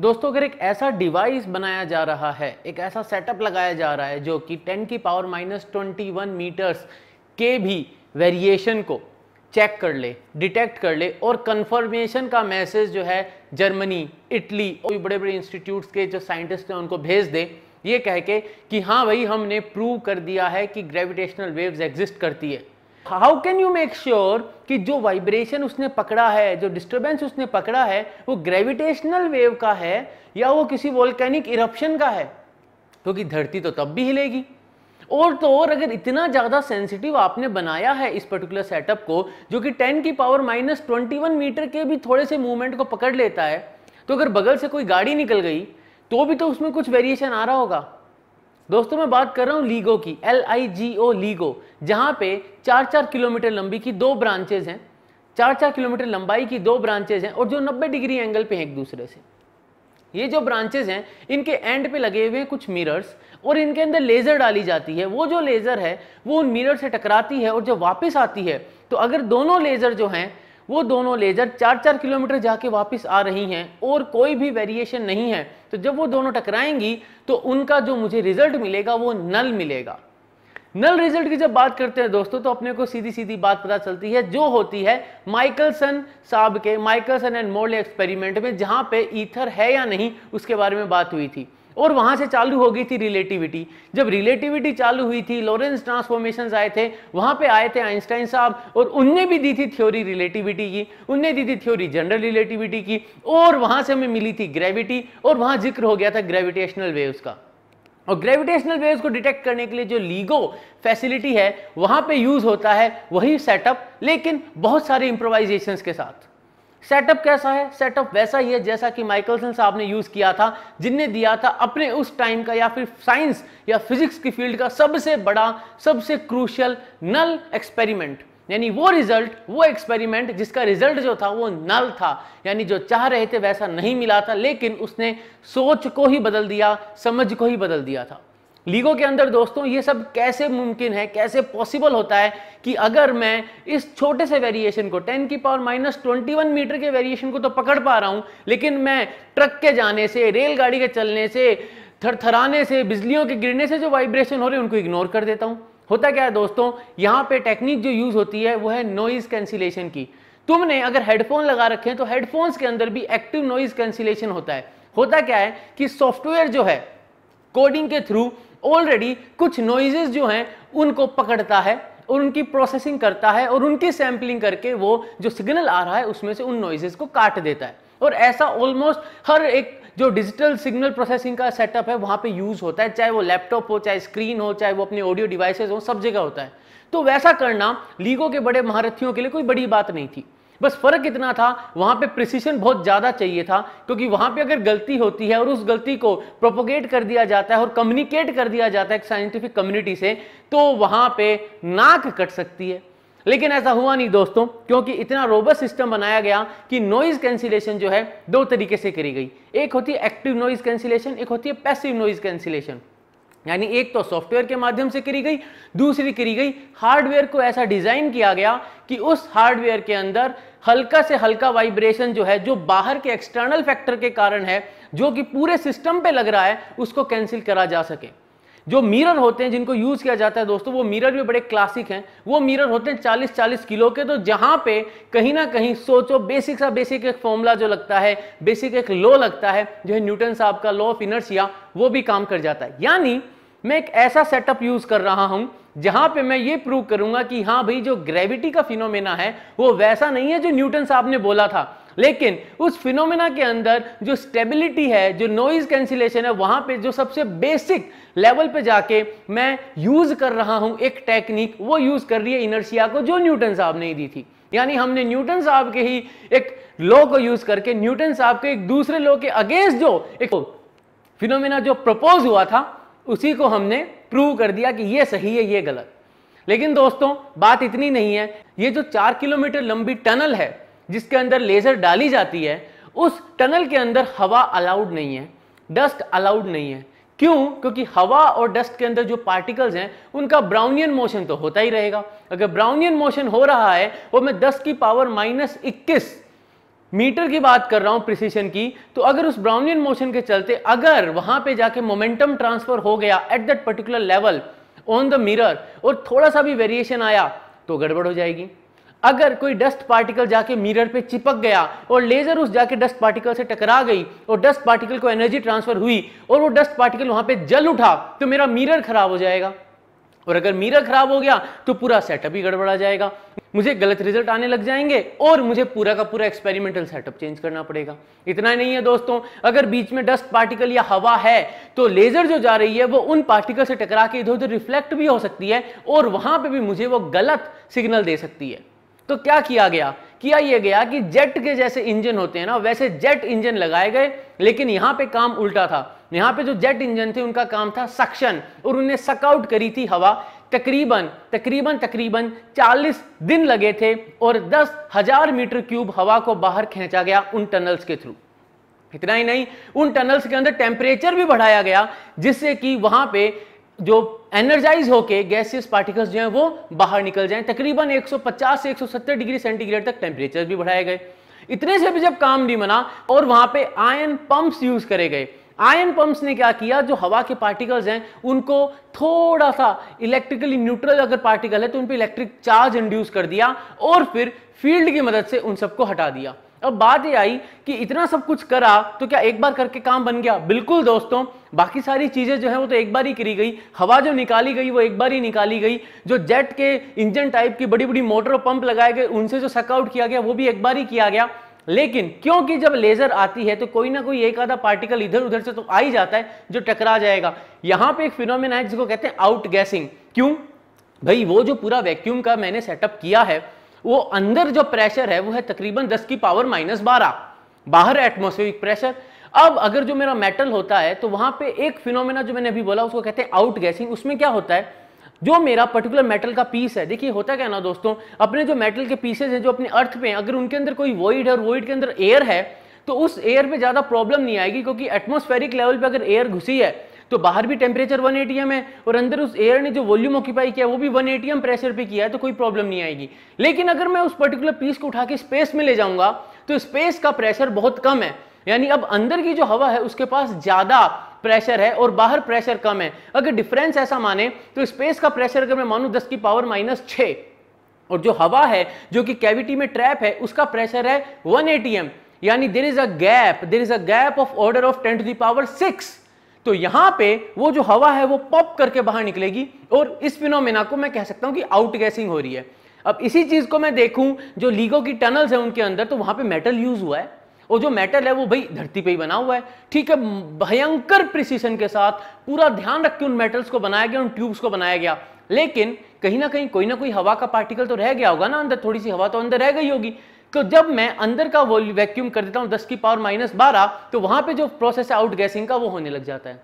दोस्तों अगर एक ऐसा डिवाइस बनाया जा रहा है एक ऐसा सेटअप लगाया जा रहा है जो कि 10 की पावर माइनस ट्वेंटी मीटर्स के भी वेरिएशन को चेक कर ले डिटेक्ट कर ले और कंफर्मेशन का मैसेज जो है जर्मनी इटली और बड़े बड़े इंस्टीट्यूट्स के जो साइंटिस्ट हैं उनको भेज दें ये कह के कि हाँ भाई हमने प्रूव कर दिया है कि ग्रेविटेशनल वेव्स एग्जिस्ट करती है how can you make sure कि जो वाइब्रेशन उसने पकड़ा है जो डिस्टर्बेंस उसने पकड़ा है वो ग्रेविटेशनल वेव का है या वो किसी वॉल्केनिक इरप्शन का है क्योंकि तो धरती तो तब भी हिलेगी और तो और अगर इतना ज़्यादा सेंसिटिव आपने बनाया है इस पर्टिकुलर सेटअप को जो कि 10 की पावर माइनस ट्वेंटी मीटर के भी थोड़े से मूवमेंट को पकड़ लेता है तो अगर बगल से कोई गाड़ी निकल गई तो भी तो उसमें कुछ वेरिएशन आ रहा होगा दोस्तों मैं बात कर रहा हूँ लीगो की L I ji O LIGO जहाँ पे चार चार किलोमीटर लंबी की दो ब्रांचेज हैं चार चार किलोमीटर लंबाई की दो ब्रांचेज हैं और जो 90 डिग्री एंगल पे हैं एक दूसरे से ये जो ब्रांचेज हैं इनके एंड पे लगे हुए हैं कुछ मिरर्स और इनके अंदर लेज़र डाली जाती है वो जो लेज़र है वो उन मिरर से टकराती है और जब वापस आती है तो अगर दोनों लेज़र जो हैं वो दोनों लेज़र चार चार किलोमीटर जाके वापस आ रही हैं और कोई भी वेरिएशन नहीं है तो जब वो दोनों टकराएंगी तो उनका जो मुझे रिजल्ट मिलेगा वो नल मिलेगा नल रिजल्ट की जब बात करते हैं दोस्तों तो अपने को सीधी सीधी बात पता चलती है जो होती है माइकलसन साहब के माइकलसन एंड मोर्ले एक्सपेरिमेंट में जहां पे ईथर है या नहीं उसके बारे में बात हुई थी और वहां से चालू हो गई थी रिलेटिविटी जब रिलेटिविटी चालू हुई थी लॉरेंस ट्रांसफॉर्मेशन आए थे वहां पे आए थे आइंस्टाइन साहब और उनने भी दी थी थ्योरी रिलेटिविटी की उनने दी थी थ्योरी जनरल रिलेटिविटी की और वहां से हमें मिली थी ग्रेविटी और वहां जिक्र हो गया था ग्रेविटेशनल वेव्स का और ग्रेविटेशनल वेव्स को डिटेक्ट करने के लिए जो लीगो फैसिलिटी है वहां पे यूज होता है वही सेटअप लेकिन बहुत सारे इंप्रोवाइजेशन के साथ सेटअप कैसा है सेटअप वैसा ही है जैसा कि माइकलसन साहब ने यूज किया था जिनने दिया था अपने उस टाइम का या फिर साइंस या फिजिक्स की फील्ड का सबसे बड़ा सबसे क्रूशल नल एक्सपेरिमेंट यानी वो रिजल्ट वो एक्सपेरिमेंट जिसका रिजल्ट जो था वो नल था यानी जो चाह रहे थे वैसा नहीं मिला था लेकिन उसने सोच को ही बदल दिया समझ को ही बदल दिया था लीगो के अंदर दोस्तों ये सब कैसे मुमकिन है कैसे पॉसिबल होता है कि अगर मैं इस छोटे से वेरिएशन को 10 की पावर माइनस ट्वेंटी मीटर के वेरिएशन को तो पकड़ पा रहा हूं लेकिन मैं ट्रक के जाने से रेलगाड़ी के चलने से थरथराने से बिजलियों के गिरने से जो वाइब्रेशन हो रहे हैं उनको इग्नोर कर देता हूं होता क्या है दोस्तों यहां पे टेक्निक जो यूज़ होती है वो है नॉइज़ कैंसिलेशन की तुमने अगर हेडफोन लगा रखे हैं तो हेडफोन्स के अंदर भी एक्टिव नॉइज़ कैंसिलेशन होता है होता क्या है कि सॉफ्टवेयर जो है कोडिंग के थ्रू ऑलरेडी कुछ नॉइजेज जो हैं उनको पकड़ता है और उनकी प्रोसेसिंग करता है और उनकी सैम्पलिंग करके वो जो सिग्नल आ रहा है उसमें से उन नॉइजेस को काट देता है और ऐसा ऑलमोस्ट हर एक जो डिजिटल सिग्नल प्रोसेसिंग का सेटअप है वहां पे यूज़ होता है चाहे वो लैपटॉप हो चाहे स्क्रीन हो चाहे वो अपने ऑडियो डिवाइसेस हो सब जगह होता है तो वैसा करना लीगो के बड़े महारथियों के लिए कोई बड़ी बात नहीं थी बस फर्क इतना था वहां पे प्रिसीशन बहुत ज्यादा चाहिए था क्योंकि वहां पे अगर गलती होती है और उस गलती को प्रोपोगेट कर दिया जाता है और कम्युनिकेट कर दिया जाता है एक साइंटिफिक कम्युनिटी से तो वहां पे नाक कट सकती है लेकिन ऐसा हुआ नहीं दोस्तों क्योंकि इतना रोबस्ट सिस्टम बनाया गया कि नॉइज कैंसिलेशन जो है दो तरीके से करी गई एक होती है एक्टिव नॉइज कैंसिलेशन एक होती है पैसिव नॉइज कैंसिलेशन यानी एक तो सॉफ्टवेयर के माध्यम से करी गई दूसरी करी गई हार्डवेयर को ऐसा डिज़ाइन किया गया कि उस हार्डवेयर के अंदर हल्का से हल्का वाइब्रेशन जो है जो बाहर के एक्सटर्नल फैक्टर के कारण है जो कि पूरे सिस्टम पे लग रहा है उसको कैंसिल करा जा सके जो मिरर होते हैं जिनको यूज किया जाता है दोस्तों वो मिरर भी बड़े क्लासिक हैं वो मिरर होते हैं 40 40 किलो के तो जहां पे कहीं ना कहीं सोचो बेसिक सा बेसिक एक फॉर्मूला जो लगता है बेसिक एक लॉ लगता है जो है न्यूटन साहब का लॉ ऑफ इनर्सिया वो भी काम कर जाता है यानी मैं एक ऐसा सेटअप यूज कर रहा हूं जहां पे मैं ये प्रूव करूंगा कि हाँ भाई जो ग्रेविटी का फिनोमेना है वो वैसा नहीं है जो न्यूटन साहब ने बोला था लेकिन उस फिनोमेना के अंदर जो स्टेबिलिटी है जो नॉइज कैंसिलेशन है वहां पे जो सबसे बेसिक लेवल पे जाके मैं यूज कर रहा हूं एक टेक्निक वो यूज कर रही है इनर्शिया को जो न्यूटन साहब ने दी थी यानी हमने न्यूटन साहब के ही एक लॉ को यूज करके न्यूटन साहब के एक दूसरे लॉ के अगेंस्ट जो एक फिनोमेना जो प्रपोज हुआ था उसी को हमने प्रूव कर दिया कि ये सही है ये गलत लेकिन दोस्तों बात इतनी नहीं है ये जो चार किलोमीटर लंबी टनल है जिसके अंदर लेजर डाली जाती है उस टनल के अंदर हवा अलाउड नहीं है डस्ट अलाउड नहीं है क्यों क्योंकि हवा और डस्ट के अंदर जो पार्टिकल्स हैं उनका ब्राउनियन मोशन तो होता ही रहेगा अगर ब्राउनियन मोशन हो रहा है वो मैं 10 की पावर माइनस इक्कीस मीटर की बात कर रहा हूं प्रिसीशन की तो अगर उस ब्राउनियन मोशन के चलते अगर वहां पे जाके मोमेंटम ट्रांसफर हो गया at that particular level on the mirror और थोड़ा सा भी वेरिएशन आया तो गड़बड़ हो जाएगी अगर कोई डस्ट पार्टिकल जाके मिरर पे चिपक गया और लेजर उस जाके डस्ट पार्टिकल से टकरा गई और डस्ट पार्टिकल को एनर्जी ट्रांसफर हुई और वो डस्ट पार्टिकल वहां पे जल उठा तो मेरा मिरर खराब हो जाएगा और अगर मिरर खराब हो गया तो पूरा सेटअप ही गड़बड़ा जाएगा मुझे गलत रिजल्ट आने लग जाएंगे और मुझे पूरा का पूरा एक्सपेरिमेंटल सेटअप चेंज करना पड़ेगा इतना ही नहीं है दोस्तों अगर बीच में डस्ट पार्टिकल या हवा है तो लेजर जो जा रही है वो उन पार्टिकल से टकरा के इधर उधर रिफ्लेक्ट भी हो सकती है और वहां पर भी मुझे वो गलत सिग्नल दे सकती है तो क्या किया गया किया यह गया कि जेट के जैसे इंजन होते हैं ना वैसे जेट इंजन लगाए गए लेकिन यहां पे काम उल्टा था यहां पे जो जेट इंजन थे उनका काम था सक्शन और उन्हें सकआउट करी थी हवा तकरीबन तकरीबन तकरीबन 40 दिन लगे थे और दस हजार मीटर क्यूब हवा को बाहर खींचा गया उन टनल्स के थ्रू इतना ही नहीं उन टनल्स के अंदर टेम्परेचर भी बढ़ाया गया जिससे कि वहां पे जो एनर्जाइज होके गैसियस पार्टिकल्स जो हैं वो बाहर निकल जाएं तकरीबन 150 से 170 डिग्री सेंटीग्रेड तक टेम्परेचर भी बढ़ाए गए इतने से भी जब काम नहीं बना और वहां पे आयन पंप्स यूज करे गए आयन पंप्स ने क्या किया जो हवा के पार्टिकल्स हैं उनको थोड़ा सा इलेक्ट्रिकली न्यूट्रल अगर पार्टिकल है तो उन पर इलेक्ट्रिक चार्ज इंड्यूस कर दिया और फिर फील्ड की मदद से उन सबको हटा दिया अब बात ये आई कि इतना सब कुछ करा तो क्या एक बार करके काम बन गया बिल्कुल दोस्तों बाकी सारी चीजें जो है वो तो एक बार ही करी गई हवा जो निकाली गई वो एक बार ही निकाली गई जो जेट के इंजन टाइप की बड़ी बड़ी मोटर पंप लगाए गए उनसे जो सकआउट किया गया वो भी एक बार ही किया गया लेकिन क्योंकि जब लेजर आती है तो कोई ना कोई एक आधा पार्टिकल इधर उधर से तो आ ही जाता है जो टकरा जाएगा यहां पे एक फिनोमिना है जिसको कहते हैं आउट गैसिंग क्यों भाई वो जो पूरा वैक्यूम का मैंने सेटअप किया है वो अंदर जो प्रेशर है वो है तकरीबन दस की पावर माइनस बारह बाहर एटमोस्फेरिक प्रेशर अब अगर जो मेरा मेटल होता है तो वहां पे एक फिनोमिना जो मैंने अभी बोला उसको कहते हैं आउट गैसिंग उसमें क्या होता है जो मेरा पर्टिकुलर मेटल का पीस है देखिए होता क्या ना दोस्तों अपने जो मेटल के पीसेज हैं जो अपने अर्थ पे हैं अगर उनके अंदर कोई वॉइड है और वॉइड के अंदर एयर है तो उस एयर में ज़्यादा प्रॉब्लम नहीं आएगी क्योंकि एटमोस्फेरिक लेवल पे अगर एयर घुसी है तो बाहर भी टेम्परेचर वन एटीएम है और अंदर उस एयर ने जो वॉल्यूम ऑक्यूपाई किया वो भी वन प्रेशर पर किया है तो कोई प्रॉब्लम नहीं आएगी लेकिन अगर मैं उस पर्टिकुलर पीस को उठा के स्पेस में ले जाऊंगा तो स्पेस का प्रेशर बहुत कम है यानी अब अंदर की जो हवा है उसके पास ज़्यादा प्रेशर है और बाहर प्रेशर कम है अगर डिफरेंस ऐसा माने तो स्पेस का प्रेशर अगर मैं मानू दस की पावर माइनस छः और जो हवा है जो कि कैविटी में ट्रैप है उसका प्रेशर है वन एटीएम यानी there is a gap there is a gap of order of ten to the power six तो यहां पे वो जो हवा है वो पॉप करके बाहर निकलेगी और इस फिनोमेना को मैं कह सकता हूं कि आउट गैसिंग हो रही है अब इसी चीज को मैं देखूं जो लीगो की टनल्स है उनके अंदर तो वहां पे मेटल यूज हुआ है और जो मेटल है वो भाई धरती पे ही बना हुआ है ठीक है भयंकर प्रिसीशन के साथ पूरा ध्यान रख के उन मेटल्स को बनाया गया उन ट्यूब्स को बनाया गया लेकिन कहीं ना कहीं कोई ना कोई हवा का पार्टिकल तो रह गया होगा ना अंदर थोड़ी सी हवा तो अंदर रह गई होगी तो जब मैं अंदर का वैक्यूम कर देता हूं दस की पावर माइनस बारह तो वहां पर जो प्रोसेस है आउट गैसिंग का वो होने लग जाता है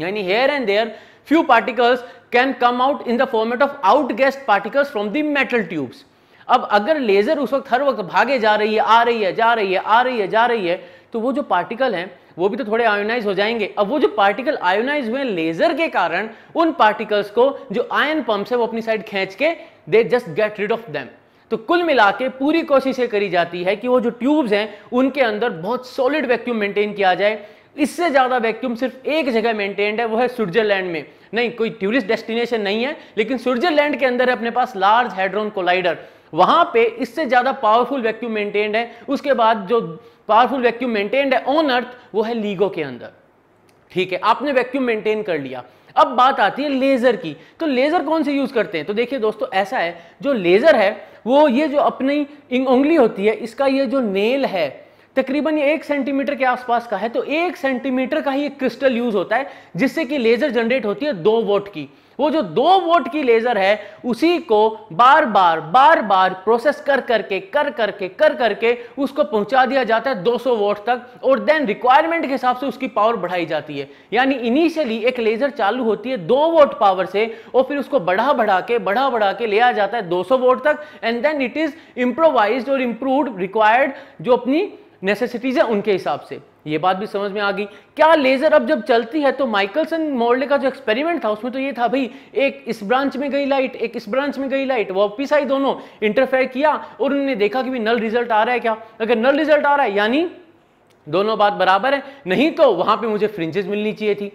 यानी here and there few particles can come out in the format of out gas particles from the metal tubes अब अगर लेज़र उस वक्त हर वक्त भागे जा रही है आ रही है जा रही है आ रही है जा रही है तो वो जो पार्टिकल हैं वो भी तो थोड़े आयोनाइज हो जाएंगे अब वो जो पार्टिकल आयोनाइज हुए लेज़र के कारण उन पार्टिकल्स को जो आयन पंप है वो अपनी साइड खींच के दे just get rid of them तो कुल मिला के पूरी कोशिश ये करी जाती है कि वो जो ट्यूब्स हैं उनके अंदर बहुत सॉलिड वैक्यूम मेंटेन किया जाए इससे ज़्यादा वैक्यूम सिर्फ एक जगह मेंटेन्ड है वो है स्विट्जरलैंड में नहीं कोई टूरिस्ट डेस्टिनेशन नहीं है लेकिन स्विट्जरलैंड के अंदर है अपने पास लार्ज हेड्रोन कोलाइडर वहां पे इससे ज्यादा पावरफुल वैक्यूम मेंटेन्ड है उसके बाद जो पावरफुल वैक्यूम मेंटेन्ड है ऑन अर्थ वो है लीगो के अंदर ठीक है आपने वैक्यूम मेंटेन कर लिया अब बात आती है लेजर की तो लेजर कौन से यूज करते हैं तो देखिए दोस्तों ऐसा है जो लेजर है वो ये जो अपनी उंगली होती है इसका ये जो नेल है तकरीबन ये एक सेंटीमीटर के आसपास का है तो एक सेंटीमीटर का ही एक क्रिस्टल यूज होता है जिससे कि लेजर जनरेट होती है दो वोट की वो जो दो वोट की लेजर है उसी को बार बार बार बार प्रोसेस कर करके कर करके कर करके उसको पहुंचा दिया जाता है 200 वोट तक और देन रिक्वायरमेंट के हिसाब से उसकी पावर बढ़ाई जाती है यानी इनिशियली एक लेजर चालू होती है दो वोट पावर से और फिर उसको बढ़ा बढ़ा के बढ़ा बढ़ा के लिया जाता है 200 वोट तक and then it is improvise और इम्प्रूव रिक्वायर्ड जो अपनी नेसेसिटीज है उनके हिसाब से ये बात भी समझ में आ गई क्या लेजर अब जब चलती है तो माइकलसन मॉडले का जो एक्सपेरिमेंट था उसमें तो ये था भाई एक इस ब्रांच में गई लाइट एक इस ब्रांच में गई लाइट वापिस आई दोनों इंटरफेयर किया और उन्होंने देखा कि भी नल रिजल्ट आ रहा है क्या अगर नल रिजल्ट आ रहा है यानी दोनों बात बराबर है नहीं तो वहां पर मुझे फ्रिंजेस मिलनी चाहिए थी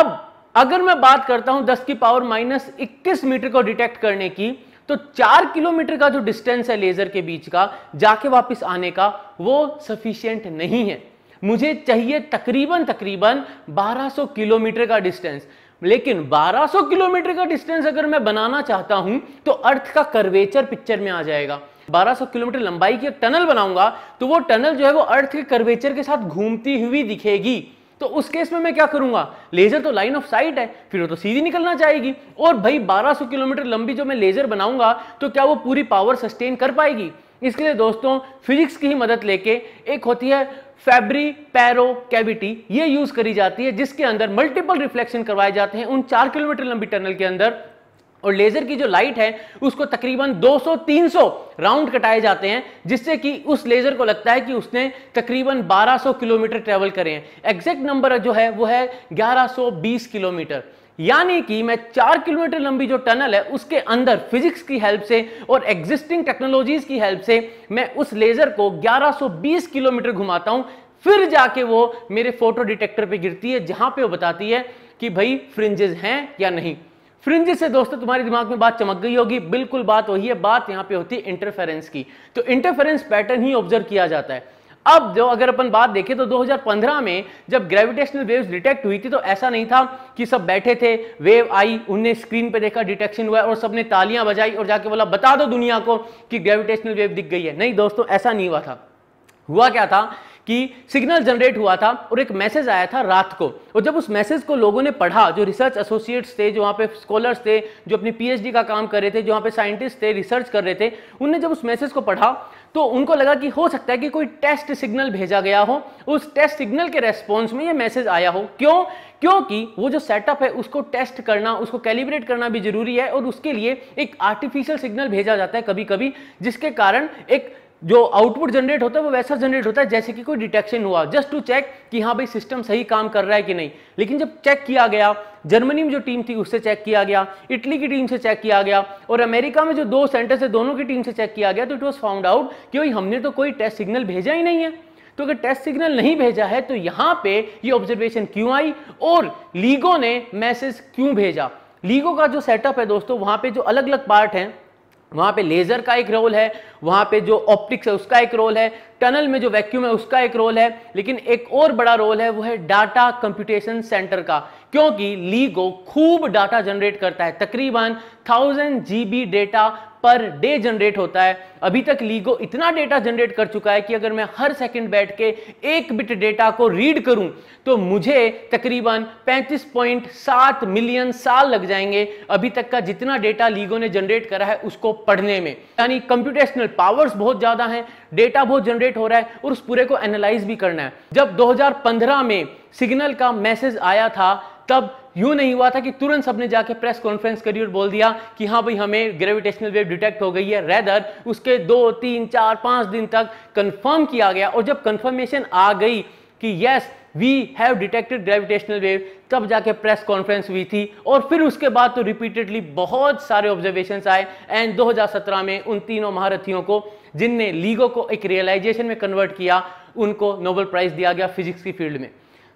अब अगर मैं बात करता हूं दस की पावर माइनस इक्कीस मीटर को डिटेक्ट करने की तो चार किलोमीटर का जो डिस्टेंस है लेजर के बीच का जाके वापस आने का वो सफिशियंट नहीं है मुझे चाहिए तकरीबन तकरीबन 1200 किलोमीटर का डिस्टेंस लेकिन 1200 किलोमीटर का डिस्टेंस अगर मैं बनाना चाहता हूं तो अर्थ का कर्वेचर पिक्चर में आ जाएगा 1200 किलोमीटर लंबाई की एक टनल बनाऊंगा तो वो टनल जो है वो अर्थ के कर्वेचर के साथ घूमती हुई दिखेगी तो उस केस में मैं क्या करूंगा लेजर तो लाइन ऑफ साइट है फिर वो तो सीधी निकलना चाहेगी और भाई 1200 किलोमीटर लंबी जो मैं लेजर बनाऊंगा तो क्या वो पूरी पावर सस्टेन कर पाएगी इसके लिए दोस्तों फिजिक्स की ही मदद लेके एक होती है फैब्री पैरो कैविटी ये यूज करी जाती है जिसके अंदर मल्टीपल रिफ्लेक्शन करवाए जाते हैं उन चार किलोमीटर लंबी टनल के अंदर और लेजर की जो लाइट है उसको तकरीबन 200-300 राउंड कटाए जाते हैं जिससे कि उस लेजर को लगता है कि उसने तकरीबन 1200 किलोमीटर ट्रेवल करे हैं एग्जैक्ट नंबर जो है वो है 1120 किलोमीटर यानी कि मैं चार किलोमीटर लंबी जो टनल है उसके अंदर फिजिक्स की हेल्प से और एग्जिस्टिंग टेक्नोलॉजीज की हेल्प से मैं उस लेजर को 1120 किलोमीटर घुमाता हूं फिर जाके वो मेरे फोटो डिटेक्टर पे गिरती है जहां पे वो बताती है कि भाई फ्रिंजेस हैं या नहीं फ्रिंज से दोस्तों तुम्हारे दिमाग में बात चमक गई होगी बिल्कुल बात वही है बात यहां पे होती है इंटरफेरेंस की तो इंटरफेरेंस पैटर्न ही ऑब्जर्व किया जाता है अब जो अगर अपन बात देखें तो 2015 में जब ग्रेविटेशनल वेव्स डिटेक्ट हुई थी तो ऐसा नहीं था कि सब बैठे थे वेव आई उनने स्क्रीन पे देखा डिटेक्शन हुआ और सबने तालियां बजाई और जाके बोला बता दो दुनिया को कि ग्रेविटेशनल वेव दिख गई है नहीं दोस्तों ऐसा नहीं हुआ था हुआ क्या था कि सिग्नल जनरेट हुआ था और एक मैसेज आया था रात को और जब उस मैसेज को लोगों ने पढ़ा जो रिसर्च एसोसिएट्स थे जो वहाँ पे स्कॉलर्स थे जो अपनी पीएचडी का काम कर रहे थे जो वहाँ पे साइंटिस्ट थे रिसर्च कर रहे थे उनने जब उस मैसेज को पढ़ा तो उनको लगा कि हो सकता है कि कोई टेस्ट सिग्नल भेजा गया हो उस टेस्ट सिग्नल के रेस्पॉन्स में ये मैसेज आया हो क्यों क्योंकि वो जो सेटअप है उसको टेस्ट करना उसको कैलिब्रेट करना भी जरूरी है और उसके लिए एक आर्टिफिशियल सिग्नल भेजा जाता है कभी कभी जिसके कारण एक जो आउटपुट जनरेट होता है वो वैसा जनरेट होता है जैसे कि कोई डिटेक्शन हुआ जस्ट टू चेक कि हाँ भाई सिस्टम सही काम कर रहा है कि नहीं लेकिन जब चेक किया गया जर्मनी में जो टीम थी उससे चेक किया गया इटली की टीम से चेक किया गया और अमेरिका में जो दो सेंटर है दोनों की टीम से चेक किया गया तो इट वॉज फाउंड आउट कि भाई हमने तो कोई टेस्ट सिग्नल भेजा ही नहीं है तो अगर टेस्ट सिग्नल नहीं भेजा है तो यहाँ पे ये ऑब्जर्वेशन क्यों आई और लीगो ने मैसेज क्यों भेजा लीगो का जो सेटअप है दोस्तों वहां पे जो अलग अलग पार्ट हैं वहां पे लेज़र का एक रोल है वहां पे जो ऑप्टिक्स है उसका एक रोल है टनल में जो वैक्यूम है उसका एक रोल है लेकिन एक और बड़ा रोल है वो है डाटा कंप्यूटेशन सेंटर का क्योंकि लीगो खूब डाटा जनरेट करता है तकरीबन thousand G data per day generate होता है अभी तक लीगो इतना डेटा जनरेट कर चुका है कि अगर मैं हर सेकंड बैठ के एक बिट डेटा को रीड करूं तो मुझे तकरीबन 35.7 मिलियन साल लग जाएंगे अभी तक का जितना डेटा लीगो ने जनरेट करा है उसको पढ़ने में यानी कंप्यूटेशनल पावर्स बहुत ज़्यादा हैं डेटा बहुत जनरेट हो रहा है और उस पूरे को एनालाइज भी करना है जब दो में सिग्नल का मैसेज आया था तब यूं नहीं हुआ था कि तुरंत सबने जाके प्रेस कॉन्फ्रेंस करी और बोल दिया कि हाँ भाई हमें ग्रेविटेशनल वेव डिटेक्ट हो गई है रेदर उसके दो तीन चार पांच दिन तक कंफर्म किया गया और जब कंफर्मेशन आ गई कि yes we have detected gravitational wave तब जाके प्रेस कॉन्फ्रेंस हुई थी और फिर उसके बाद तो रिपीटेडली बहुत सारे ऑब्जर्वेशन आए एंड 2017 में उन तीनों महारथियों को जिनने लीगो को एक रियलाइजेशन में कन्वर्ट किया उनको नोबल प्राइज दिया गया फिजिक्स की फील्ड में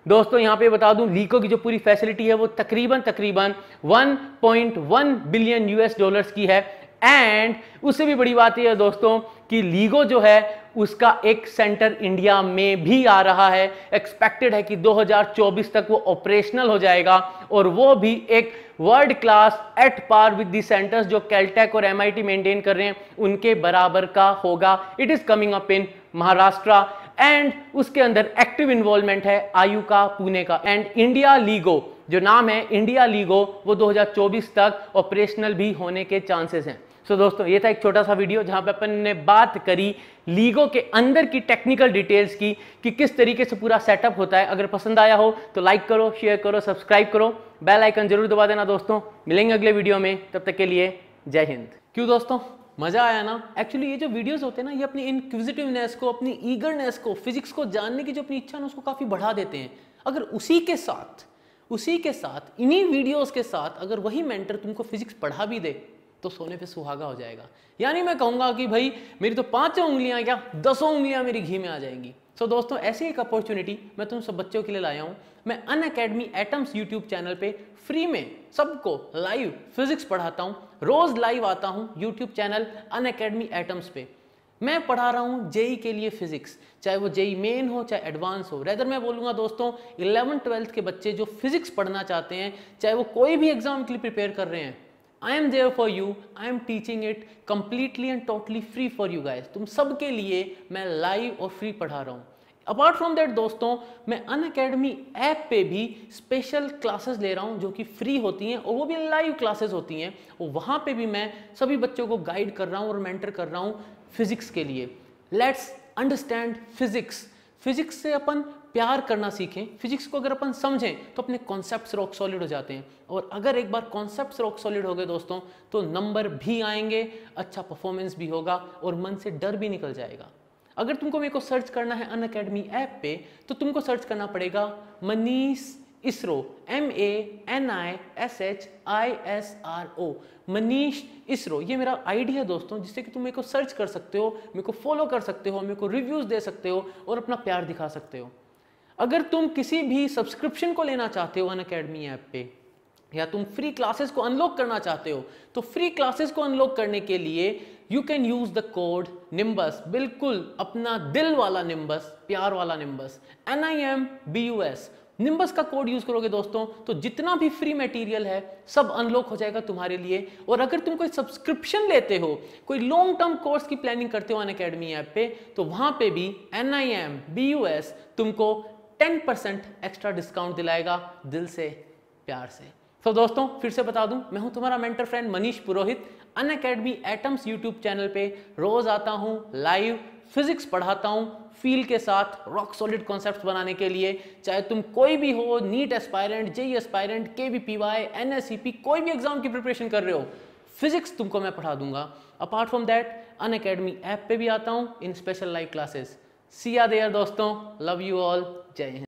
दोस्तों यहाँ पे बता दूं लीको की जो पूरी फैसिलिटी है वो तकरीबन तकरीबन 1.1 बिलियन यूएस डॉलर्स की है एंड उससे भी बड़ी बात यह है दोस्तों कि लीगो जो है उसका एक सेंटर इंडिया में भी आ रहा है एक्सपेक्टेड है कि 2024 तक वो ऑपरेशनल हो जाएगा और वो भी एक world class at par with the centers जो कैलटेक और एमआईटी मेंटेन कर रहे हैं उनके बराबर का होगा it is coming up in Maharashtra and उसके अंदर एक्टिव इन्वॉल्वमेंट है आयु का पुणे का एंड इंडिया लीगो जो नाम है इंडिया लीगो वो 2024 तक ऑपरेशनल भी होने के चांसेस हैं सो so, दोस्तों ये था एक छोटा सा वीडियो जहां पे अपन ने बात करी लीगो के अंदर की टेक्निकल डिटेल्स की कि किस तरीके से पूरा सेटअप होता है अगर पसंद आया हो तो लाइक करो शेयर करो सब्सक्राइब करो बेल आइकन जरूर दबा देना दोस्तों मिलेंगे अगले वीडियो में तब तक के लिए जय हिंद क्यों दोस्तों मज़ा आया ना एक्चुअली ये जो वीडियोस होते हैं ना ये अपनी इनक्विजिटिवनेस को अपनी ईगरनेस को फिजिक्स को जानने की जो अपनी इच्छा ना उसको काफ़ी बढ़ा देते हैं अगर उसी के साथ उसी के साथ इन्हीं वीडियोस के साथ अगर वही मेंटर तुमको फिजिक्स पढ़ा भी दे तो सोने पे सुहागा हो जाएगा यानी मैं कहूँगा कि भाई मेरी तो पाँचों उंगलियाँ क्या दसों उंगलियाँ मेरी घी में आ जाएंगी सो so, दोस्तों ऐसी एक अपॉर्चुनिटी मैं तुम सब बच्चों के लिए लाया हूँ मैं Unacademy Atoms YouTube channel पे फ्री में सबको लाइव फिजिक्स पढ़ाता हूँ रोज़ लाइव आता हूँ YouTube channel Unacademy Atoms पे मैं पढ़ा रहा हूँ जेई e के लिए फिजिक्स चाहे वो जेई मेन e हो चाहे एडवांस हो रेदर मैं बोलूँगा दोस्तों इलेवन ट्वेल्थ के बच्चे जो फिजिक्स पढ़ना चाहते हैं चाहे वो कोई भी एग्जाम के लिए प्रिपेयर कर रहे हैं I am there for you I am teaching it completely and totally free for you guys तुम सब के लिए मैं लाइव और फ्री पढ़ा रहा हूँ अपार्ट फ्रॉम दैट दोस्तों मैं अन अकेडमी ऐप पे भी स्पेशल क्लासेस ले रहा हूँ जो कि फ्री होती हैं और वो भी लाइव क्लासेस होती हैं और वहाँ पे भी मैं सभी बच्चों को गाइड कर रहा हूँ और मेंटर कर रहा हूँ फिजिक्स के लिए लेट्स अंडरस्टैंड फिजिक्स फिजिक्स से अपन प्यार करना सीखें फिजिक्स को अगर अपन समझें तो अपने कॉन्सेप्ट रॉक सॉलिड हो जाते हैं और अगर एक बार कॉन्सेप्ट रॉक सॉलिड हो गए दोस्तों तो नंबर भी आएंगे अच्छा परफॉर्मेंस भी होगा और मन से डर भी निकल जाएगा अगर तुमको मेरे को सर्च करना है अन अकेडमी ऐप पे तो तुमको सर्च करना पड़ेगा Manish ISRO M A N I S H I S R O Manish ISRO ये मेरा आईडी है दोस्तों जिससे कि तुम मेरे को सर्च कर सकते हो मेरे को फॉलो कर सकते हो मेरे को रिव्यूज़ दे सकते हो और अपना प्यार दिखा सकते हो अगर तुम किसी भी सब्सक्रिप्शन को लेना चाहते हो अन अकेडमी ऐप पे या तुम फ्री क्लासेस को अनलॉक करना चाहते हो तो फ्री क्लासेस को अनलॉक करने के लिए you can use the code Nimbus बिल्कुल अपना दिल वाला निम्बस प्यार वाला Nimbus N I M B U S Nimbus का कोड यूज करोगे दोस्तों तो जितना भी फ्री मटेरियल है सब अनलॉक हो जाएगा तुम्हारे लिए और अगर तुम कोई सब्सक्रिप्शन लेते हो कोई लॉन्ग टर्म कोर्स की प्लानिंग करते हो अन अकेडमी ऐप पे तो वहां पे भी N I M B U S तुमको टेन परसेंट एक्स्ट्रा डिस्काउंट दिलाएगा दिल से प्यार से तो so, दोस्तों फिर से बता दूं मैं हूं तुम्हारा mentor friend Manish Purohit Unacademy Atoms YouTube channel पे रोज आता हूं लाइव फिजिक्स पढ़ाता हूं फील के साथ रॉक सॉलिड कॉन्सेप्ट बनाने के लिए चाहे तुम कोई भी हो NEET aspirant JEE aspirant K V P Y N S C P कोई भी एग्जाम की प्रिपरेशन कर रहे हो फिजिक्स तुमको मैं पढ़ा दूंगा apart from that Unacademy app पर भी आता हूँ in special live classes see ya there दोस्तों love you all Jai Hind